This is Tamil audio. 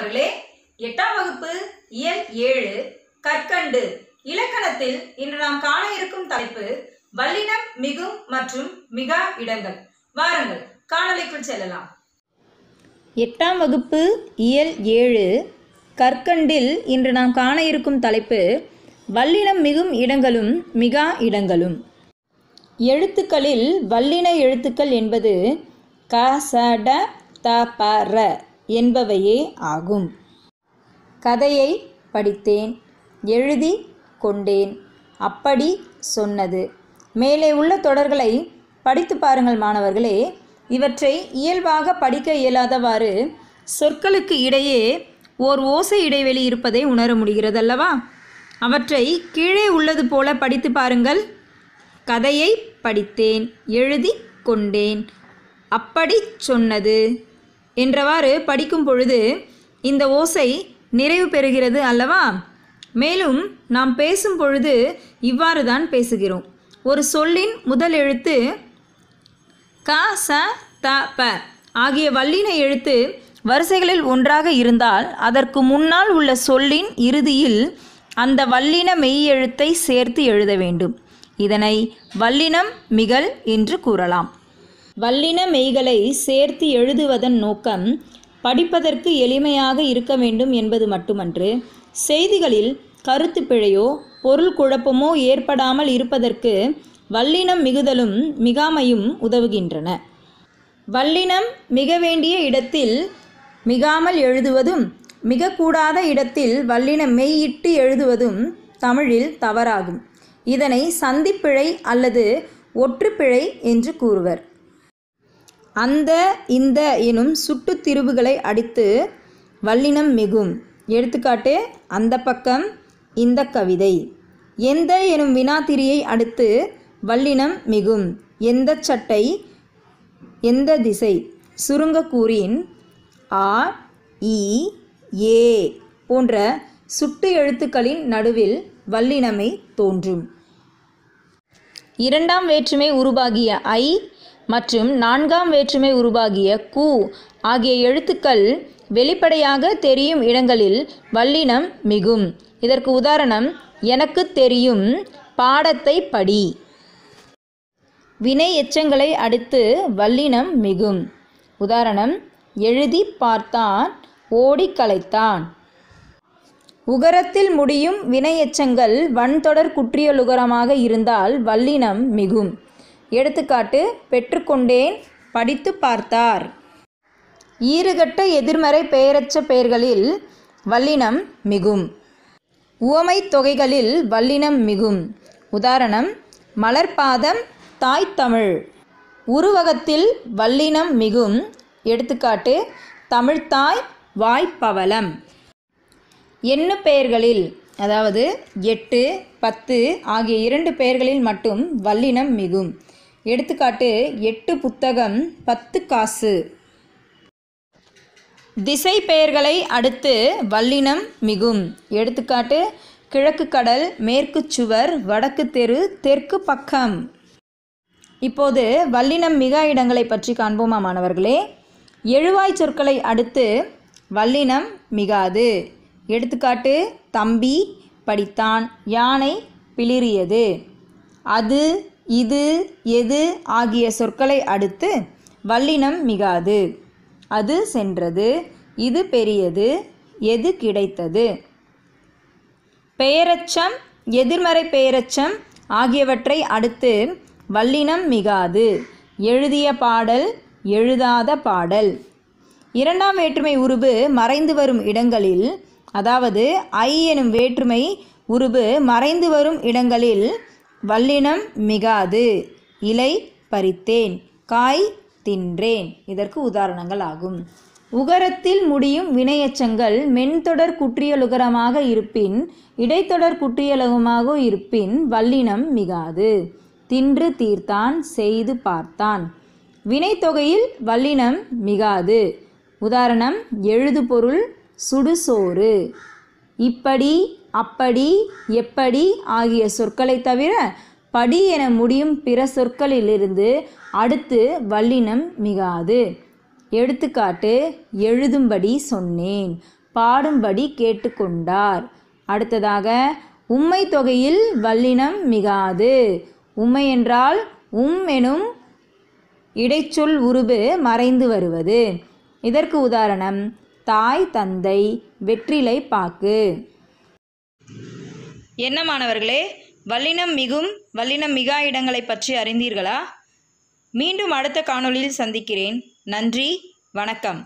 மாணவர்களே எட்டாம் வகுப்பு இயல் ஏழு கற்கண்டு இலக்கணத்தில் இன்று நாம் காண இருக்கும் தலைப்பு வல்லினம் மிகும் மற்றும் மிகா இடங்கள் வாருங்கள் காணொலிக்குள் செல்லலாம் எட்டாம் வகுப்பு இயல் ஏழு கற்கண்டில் இன்று நாம் காண இருக்கும் தலைப்பு வல்லினம் மிகும் இடங்களும் மிகா இடங்களும் எழுத்துக்களில் வல்லின எழுத்துக்கள் என்பது க ட த ப ர என்பவையே ஆகும் கதையை படித்தேன் எழுதி கொண்டேன் அப்படி சொன்னது மேலே உள்ள தொடர்களை படித்து பாருங்கள் மாணவர்களே இவற்றை இயல்பாக படிக்க இயலாதவாறு சொற்களுக்கு இடையே ஓர் ஓசை இடைவெளி இருப்பதை உணர முடிகிறதல்லவா அவற்றை கீழே உள்ளது போல படித்து பாருங்கள் கதையை படித்தேன் எழுதி கொண்டேன் அப்படி சொன்னது என்றவாறு படிக்கும் பொழுது இந்த ஓசை நிறைவு பெறுகிறது அல்லவா மேலும் நாம் பேசும் பொழுது இவ்வாறு தான் பேசுகிறோம் ஒரு சொல்லின் முதல் எழுத்து க ச த ப ஆகிய வல்லின எழுத்து வரிசைகளில் ஒன்றாக இருந்தால் அதற்கு முன்னால் உள்ள சொல்லின் இறுதியில் அந்த வல்லின மெய்யெழுத்தை சேர்த்து எழுத வேண்டும் இதனை வல்லினம் மிகல் என்று கூறலாம் வல்லின மெய்களை சேர்த்து எழுதுவதன் நோக்கம் படிப்பதற்கு எளிமையாக இருக்க வேண்டும் என்பது மட்டுமன்று செய்திகளில் கருத்து பிழையோ பொருள் குழப்பமோ ஏற்படாமல் இருப்பதற்கு வல்லினம் மிகுதலும் மிகாமையும் உதவுகின்றன வல்லினம் மிக வேண்டிய இடத்தில் மிகாமல் எழுதுவதும் மிகக்கூடாத இடத்தில் வல்லின மெய்யிட்டு எழுதுவதும் தமிழில் தவறாகும் இதனை சந்திப்பிழை அல்லது ஒற்றுப்பிழை என்று கூறுவர் அந்த இந்த எனும் சுட்டு திருவுகளை அடித்து வல்லினம் மிகும் எடுத்துக்காட்டு அந்த பக்கம் இந்த கவிதை எந்த எனும் வினாத்திரியை அடுத்து வல்லினம் மிகும் எந்த சட்டை எந்த திசை சுருங்க கூறின் ஆ இ ஏ போன்ற சுட்டு எழுத்துக்களின் நடுவில் வல்லினமை தோன்றும் இரண்டாம் வேற்றுமை உருவாகிய ஐ மற்றும் நான்காம் வேற்றுமை உருவாகிய கு ஆகிய எழுத்துக்கள் வெளிப்படையாக தெரியும் இடங்களில் வல்லினம் மிகும் இதற்கு உதாரணம் எனக்கு தெரியும் பாடத்தை படி வினை எச்சங்களை அடுத்து வல்லினம் மிகும் உதாரணம் எழுதி பார்த்தான் ஓடி கலைத்தான் உகரத்தில் முடியும் எச்சங்கள் வன்தொடர் குற்றியலுகரமாக இருந்தால் வல்லினம் மிகும் எடுத்துக்காட்டு பெற்றுக்கொண்டேன் படித்து பார்த்தார் ஈறுகட்ட எதிர்மறை பெயரற்ற பெயர்களில் வல்லினம் மிகும் உவமை தொகைகளில் வல்லினம் மிகும் உதாரணம் மலர்பாதம் தமிழ் உருவகத்தில் வல்லினம் மிகும் எடுத்துக்காட்டு தமிழ்தாய் வாய்ப்பவலம் எண்ணு பெயர்களில் அதாவது எட்டு பத்து ஆகிய இரண்டு பெயர்களில் மட்டும் வல்லினம் மிகும் எடுத்துக்காட்டு எட்டு புத்தகம் பத்து காசு திசை பெயர்களை அடுத்து வல்லினம் மிகும் எடுத்துக்காட்டு கிழக்கு கடல் மேற்கு சுவர் வடக்கு தெரு தெற்கு பக்கம் இப்போது வல்லினம் மிக இடங்களை பற்றி காண்போமா மாணவர்களே எழுவாய் சொற்களை அடுத்து வல்லினம் மிகாது எடுத்துக்காட்டு தம்பி படித்தான் யானை பிளிரியது அது இது எது ஆகிய சொற்களை அடுத்து வல்லினம் மிகாது அது சென்றது இது பெரியது எது கிடைத்தது பெயரச்சம் எதிர்மறை பெயரச்சம் ஆகியவற்றை அடுத்து வல்லினம் மிகாது எழுதிய பாடல் எழுதாத பாடல் இரண்டாம் வேற்றுமை உருபு மறைந்து வரும் இடங்களில் அதாவது ஐ எனும் வேற்றுமை உருபு மறைந்து வரும் இடங்களில் வல்லினம் மிகாது இலை பறித்தேன் காய் தின்றேன் இதற்கு உதாரணங்கள் ஆகும் உகரத்தில் முடியும் வினையச்சங்கள் மென்தொடர் குற்றியலுகரமாக இருப்பின் இடைத்தொடர் குற்றியலுகமாக இருப்பின் வல்லினம் மிகாது தின்று தீர்த்தான் செய்து பார்த்தான் வினைத்தொகையில் வல்லினம் மிகாது உதாரணம் எழுதுபொருள் சுடுசோறு இப்படி அப்படி எப்படி ஆகிய சொற்களை தவிர படி என முடியும் பிற சொற்களிலிருந்து அடுத்து வல்லினம் மிகாது எடுத்துக்காட்டு எழுதும்படி சொன்னேன் பாடும்படி கேட்டுக்கொண்டார் அடுத்ததாக உம்மை தொகையில் வல்லினம் மிகாது உம்மை என்றால் உம் எனும் இடைச்சொல் உருபு மறைந்து வருவது இதற்கு உதாரணம் தாய் தந்தை வெற்றிலை பாக்கு என்ன மாணவர்களே வல்லினம் மிகும் வல்லினம் மிகா இடங்களை பற்றி அறிந்தீர்களா மீண்டும் அடுத்த காணொளியில் சந்திக்கிறேன் நன்றி வணக்கம்